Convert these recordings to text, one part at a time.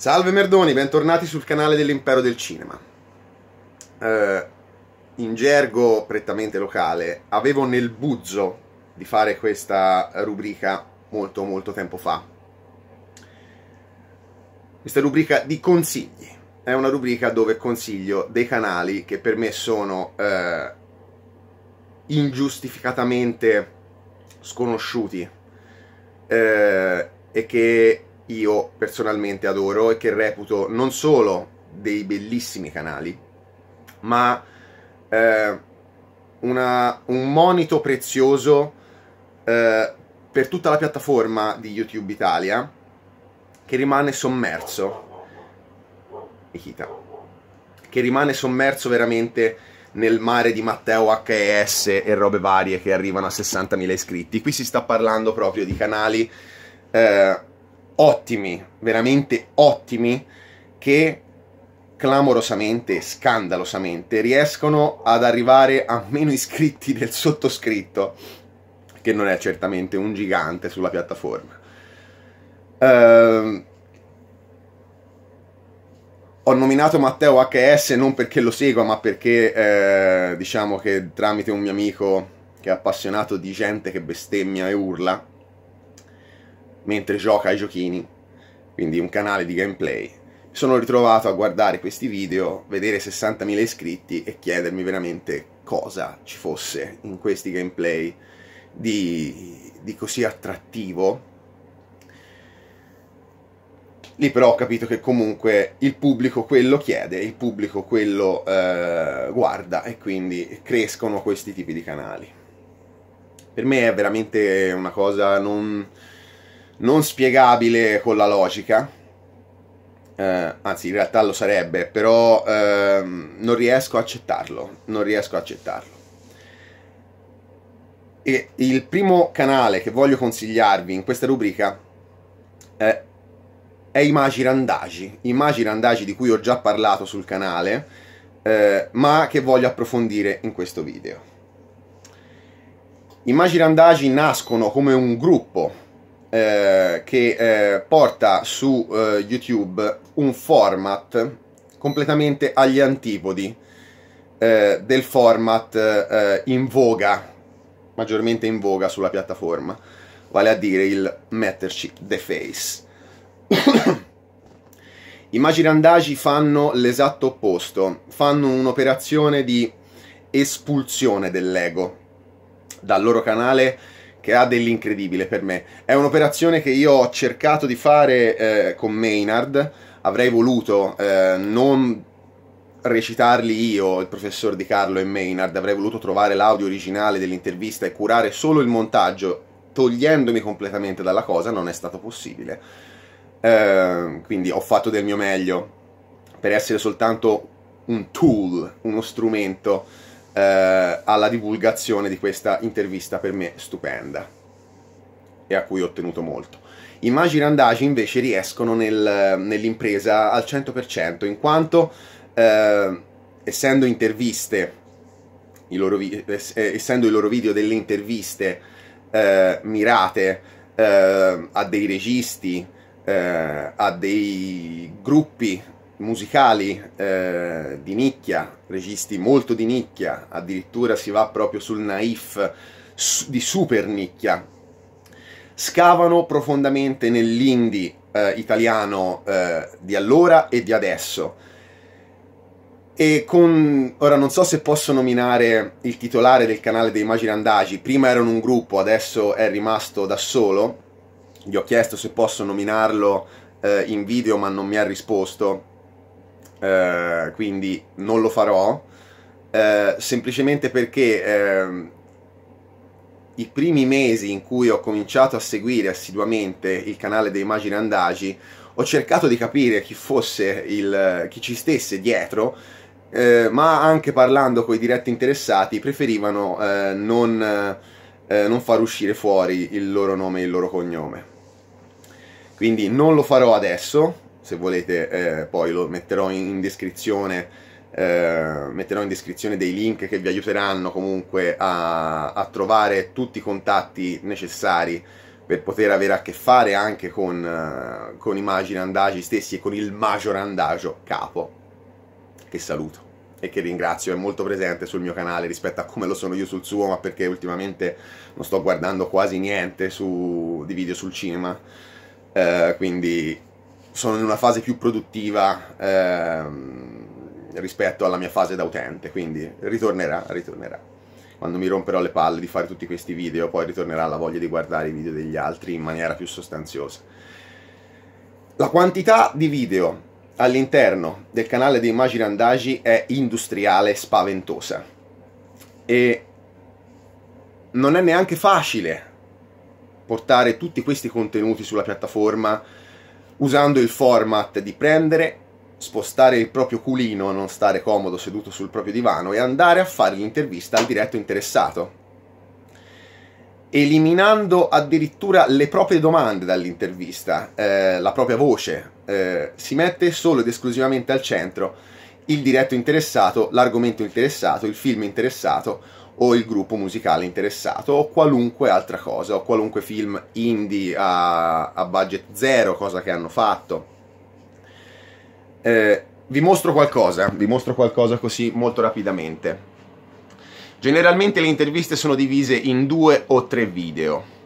Salve Merdoni, bentornati sul canale dell'Impero del Cinema. Eh, in gergo prettamente locale, avevo nel buzzo di fare questa rubrica molto molto tempo fa. Questa rubrica di consigli. È una rubrica dove consiglio dei canali che per me sono eh, ingiustificatamente sconosciuti eh, e che io personalmente adoro e che reputo non solo dei bellissimi canali, ma eh, una, un monito prezioso eh, per tutta la piattaforma di YouTube Italia che rimane sommerso. Nikita, che rimane sommerso veramente nel mare di Matteo HES e robe varie che arrivano a 60.000 iscritti. Qui si sta parlando proprio di canali eh, ottimi, veramente ottimi, che clamorosamente, scandalosamente riescono ad arrivare a meno iscritti del sottoscritto, che non è certamente un gigante sulla piattaforma. Uh, ho nominato Matteo HS non perché lo segua, ma perché eh, diciamo che tramite un mio amico che è appassionato di gente che bestemmia e urla, mentre gioca ai giochini, quindi un canale di gameplay. Mi sono ritrovato a guardare questi video, vedere 60.000 iscritti e chiedermi veramente cosa ci fosse in questi gameplay di, di così attrattivo lì però ho capito che comunque il pubblico quello chiede, il pubblico quello eh, guarda e quindi crescono questi tipi di canali. Per me è veramente una cosa non, non spiegabile con la logica. Eh, anzi, in realtà lo sarebbe, però ehm, non riesco a accettarlo. Non riesco a accettarlo. E il primo canale che voglio consigliarvi in questa rubrica è, è i Randagi. Imagi Randagi di cui ho già parlato sul canale, eh, ma che voglio approfondire in questo video. I Randagi nascono come un gruppo eh, che eh, porta su eh, YouTube un format completamente agli antipodi eh, del format eh, in voga, maggiormente in voga sulla piattaforma, vale a dire il metterci the face. I magi randagi fanno l'esatto opposto, fanno un'operazione di espulsione dell'ego dal loro canale che ha dell'incredibile per me. È un'operazione che io ho cercato di fare eh, con Maynard, avrei voluto eh, non recitarli io, il professor Di Carlo e Maynard, avrei voluto trovare l'audio originale dell'intervista e curare solo il montaggio, togliendomi completamente dalla cosa, non è stato possibile. Eh, quindi ho fatto del mio meglio per essere soltanto un tool, uno strumento eh, alla divulgazione di questa intervista per me stupenda e a cui ho ottenuto molto. I magi randagi invece riescono nel, nell'impresa al 100% in quanto eh, essendo interviste, i loro vi- eh, essendo i loro video delle interviste eh, mirate eh, a dei registi, eh, a dei gruppi musicali eh, di nicchia, registi molto di nicchia, addirittura si va proprio sul naif su, di super nicchia, scavano profondamente nell'indie eh, italiano eh, di allora e di adesso. E con, ora non so se posso nominare il titolare del canale dei Magi Randagi, prima erano un gruppo, adesso è rimasto da solo, gli ho chiesto se posso nominarlo eh, in video ma non mi ha risposto, eh, quindi non lo farò, eh, semplicemente perché eh, i primi mesi in cui ho cominciato a seguire assiduamente il canale dei Magini Andagi, ho cercato di capire chi fosse il, chi ci stesse dietro, eh, ma anche parlando con i diretti interessati preferivano eh, non, eh, non, far uscire fuori il loro nome e il loro cognome. Quindi non lo farò adesso, se volete eh, poi lo metterò in descrizione eh, metterò in descrizione dei link che vi aiuteranno comunque a, a, trovare tutti i contatti necessari per poter avere a che fare anche con, eh, con i magi randagi stessi e con il magio randagio capo che saluto e che ringrazio, è molto presente sul mio canale rispetto a come lo sono io sul suo, ma perché ultimamente non sto guardando quasi niente su, di video sul cinema, eh, quindi sono in una fase più produttiva ehm, rispetto alla mia fase da utente, quindi ritornerà, ritornerà. Quando mi romperò le palle di fare tutti questi video, poi ritornerà la voglia di guardare i video degli altri in maniera più sostanziosa. La quantità di video all'interno del canale dei Magi Randagi è industriale spaventosa e non è neanche facile portare tutti questi contenuti sulla piattaforma usando il format di prendere, spostare il proprio culino, non stare comodo seduto sul proprio divano e andare a fare l'intervista al diretto interessato, eliminando addirittura le proprie domande dall'intervista, eh, la propria voce, eh, si mette solo ed esclusivamente al centro il diretto interessato, l'argomento interessato, il film interessato o il gruppo musicale interessato o qualunque altra cosa o qualunque film indie a, a budget zero, cosa che hanno fatto. Eh, vi mostro qualcosa, vi mostro qualcosa così molto rapidamente. Generalmente le interviste sono divise in due o tre video.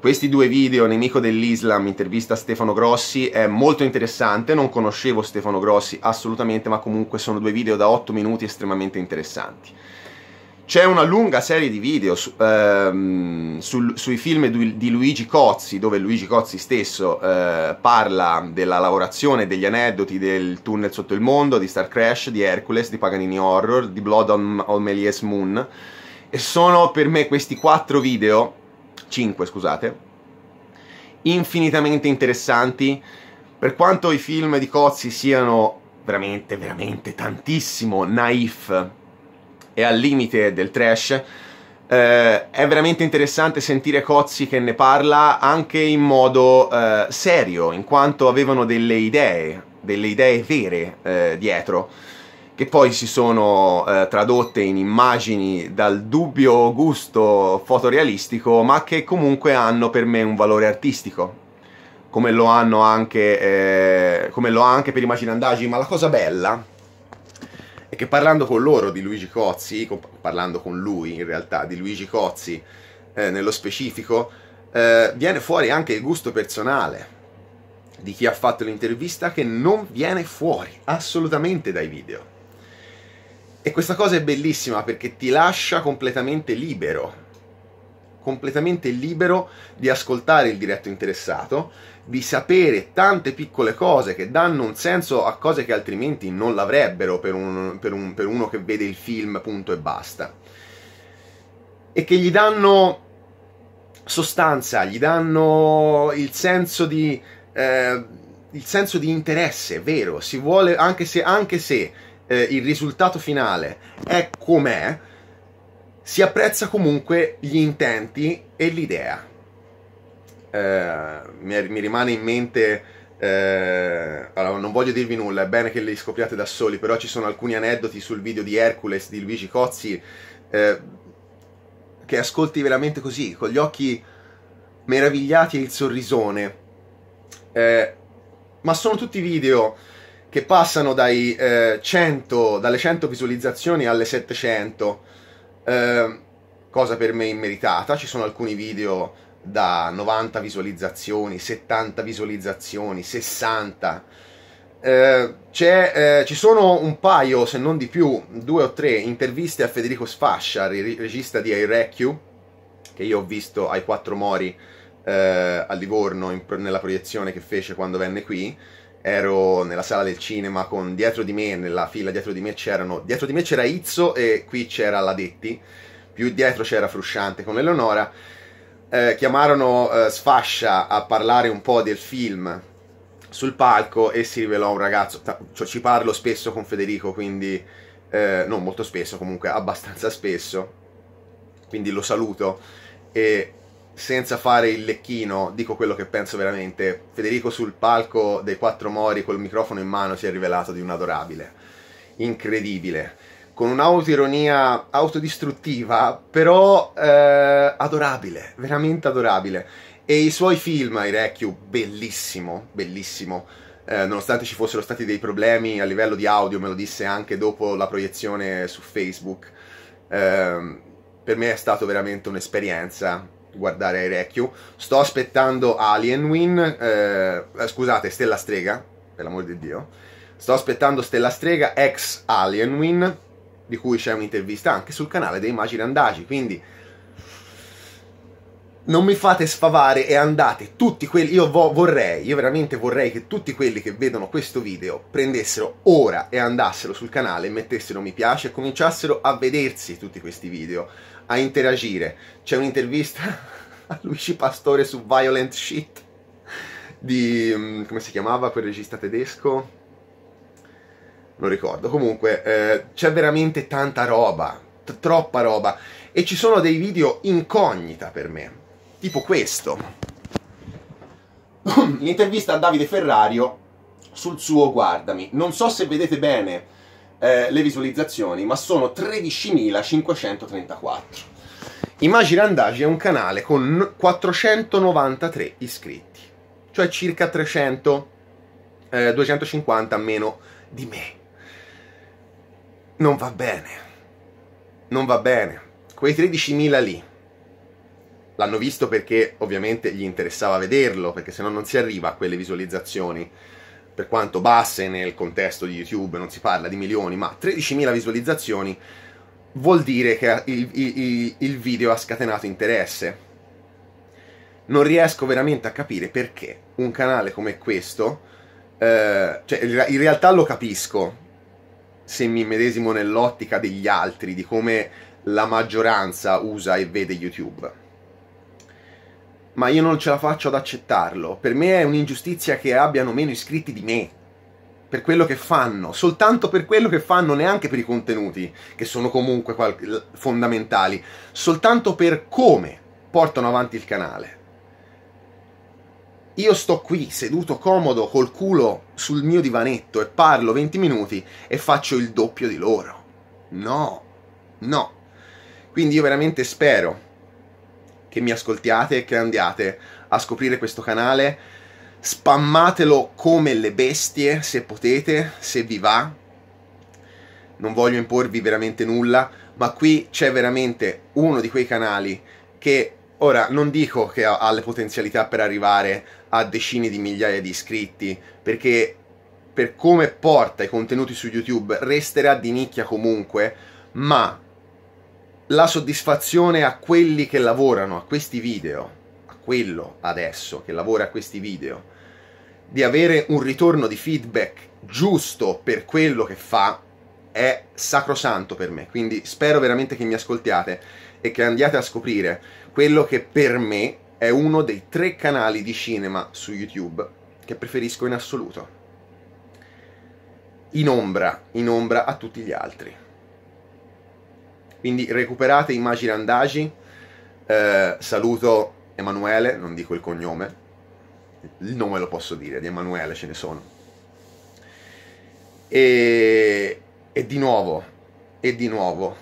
Questi due video, Nemico dell'Islam, intervista Stefano Grossi, è molto interessante, non conoscevo Stefano Grossi assolutamente, ma comunque sono due video da 8 minuti estremamente interessanti. C'è una lunga serie di video su, ehm, sul, sui film di Luigi Cozzi, dove Luigi Cozzi stesso eh, parla della lavorazione, degli aneddoti del Tunnel sotto il mondo, di Star Crash, di Hercules, di Paganini Horror, di Blood on, on Melies Moon. E sono per me questi quattro video, cinque scusate, infinitamente interessanti. Per quanto i film di Cozzi siano veramente, veramente tantissimo naif è al limite del trash. Eh, è veramente interessante sentire Cozzi che ne parla anche in modo eh, serio, in quanto avevano delle idee, delle idee vere eh, dietro, che poi si sono eh, tradotte in immagini dal dubbio gusto fotorealistico, ma che comunque hanno per me un valore artistico. Come lo hanno anche, eh, come lo ha anche per i ma la cosa bella che parlando con loro di Luigi Cozzi, con, parlando con lui in realtà di Luigi Cozzi eh, nello specifico, eh, viene fuori anche il gusto personale di chi ha fatto l'intervista che non viene fuori assolutamente dai video. E questa cosa è bellissima perché ti lascia completamente libero completamente libero di ascoltare il diretto interessato, di sapere tante piccole cose che danno un senso a cose che altrimenti non l'avrebbero per, un, per, un, per uno che vede il film, punto e basta. E che gli danno sostanza, gli danno il senso di, eh, il senso di interesse, vero, si vuole, anche se, anche se eh, il risultato finale è com'è, si apprezza comunque gli intenti e l'idea. Eh, mi, rimane in mente, eh, allora non voglio dirvi nulla, è bene che li scopriate da soli, però ci sono alcuni aneddoti sul video di Hercules di Luigi Cozzi eh, che ascolti veramente così, con gli occhi meravigliati e il sorrisone. Eh, ma sono tutti video che passano dai, 100, eh, dalle 100 visualizzazioni alle 700 Ehm, cosa per me immeritata, ci sono alcuni video da 90 visualizzazioni, 70 visualizzazioni, 60. Eh, eh, ci sono un paio, se non di più, due o tre interviste a Federico Sfascia, regista di Airecchio, che io ho visto ai Quattro Mori eh, a Livorno in, nella proiezione che fece quando venne qui ero nella sala del cinema con dietro di me, nella fila dietro di me c'erano, dietro di me c'era Izzo e qui c'era Ladetti, più dietro c'era Frusciante con Eleonora, eh, chiamarono eh, Sfascia a parlare un po' del film sul palco e si rivelò un ragazzo, cioè, ci parlo spesso con Federico, quindi eh, non molto spesso, comunque abbastanza spesso, quindi lo saluto e senza fare il lecchino, dico quello che penso veramente. Federico sul palco dei Quattro Mori col microfono in mano si è rivelato di un adorabile, incredibile, con un'autoironia autodistruttiva, però eh, adorabile, veramente adorabile. E i suoi film, Irecchio, bellissimo, bellissimo. Eh, nonostante ci fossero stati dei problemi a livello di audio, me lo disse anche dopo la proiezione su Facebook. Eh, per me è stato veramente un'esperienza guardare Airecchio. Sto aspettando Alien Win, eh, scusate, Stella Strega, per l'amor di Dio. Sto aspettando Stella Strega ex Alien Win, di cui c'è un'intervista anche sul canale dei Magi Randagi, quindi non mi fate sfavare e andate tutti quelli io vo- vorrei io veramente vorrei che tutti quelli che vedono questo video prendessero ora e andassero sul canale mettessero mi piace e cominciassero a vedersi tutti questi video a interagire. C'è un'intervista a Luigi Pastore su Violent Shit di... Mm, come si chiamava quel regista tedesco? Non ricordo. Comunque eh, c'è veramente tanta roba, t- troppa roba. E ci sono dei video incognita per me, tipo questo. L'intervista a Davide Ferrario sul suo Guardami. Non so se vedete bene eh, le visualizzazioni, ma sono 13.534. Immagine Andagi è un canale con 493 iscritti, cioè circa 300, eh, 250 meno di me. Non va bene, non va bene. Quei 13.000 lì l'hanno visto perché ovviamente gli interessava vederlo, perché se no non si arriva a quelle visualizzazioni per quanto basse nel contesto di YouTube, non si parla di milioni, ma 13.000 visualizzazioni vuol dire che il, il, il video ha scatenato interesse. Non riesco veramente a capire perché un canale come questo, eh, cioè in realtà lo capisco se mi medesimo nell'ottica degli altri, di come la maggioranza usa e vede YouTube ma io non ce la faccio ad accettarlo. Per me è un'ingiustizia che abbiano meno iscritti di me. Per quello che fanno, soltanto per quello che fanno, neanche per i contenuti, che sono comunque fondamentali, soltanto per come portano avanti il canale. Io sto qui seduto comodo col culo sul mio divanetto e parlo 20 minuti e faccio il doppio di loro. No, no. Quindi io veramente spero che mi ascoltiate e che andiate a scoprire questo canale. Spammatelo come le bestie se potete, se vi va. Non voglio imporvi veramente nulla, ma qui c'è veramente uno di quei canali che ora non dico che ha le potenzialità per arrivare a decine di migliaia di iscritti, perché per come porta i contenuti su YouTube resterà di nicchia comunque, ma la soddisfazione a quelli che lavorano a questi video, a quello adesso che lavora a questi video, di avere un ritorno di feedback giusto per quello che fa è sacrosanto per me. Quindi spero veramente che mi ascoltiate e che andiate a scoprire quello che per me è uno dei tre canali di cinema su YouTube che preferisco in assoluto. In ombra, in ombra a tutti gli altri. Quindi recuperate immagini andagi. Eh, saluto Emanuele, non dico il cognome, il nome lo posso dire, di Emanuele ce ne sono. E, e di nuovo, e di nuovo,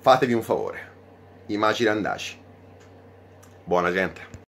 fatevi un favore, immagini andagi. Buona gente.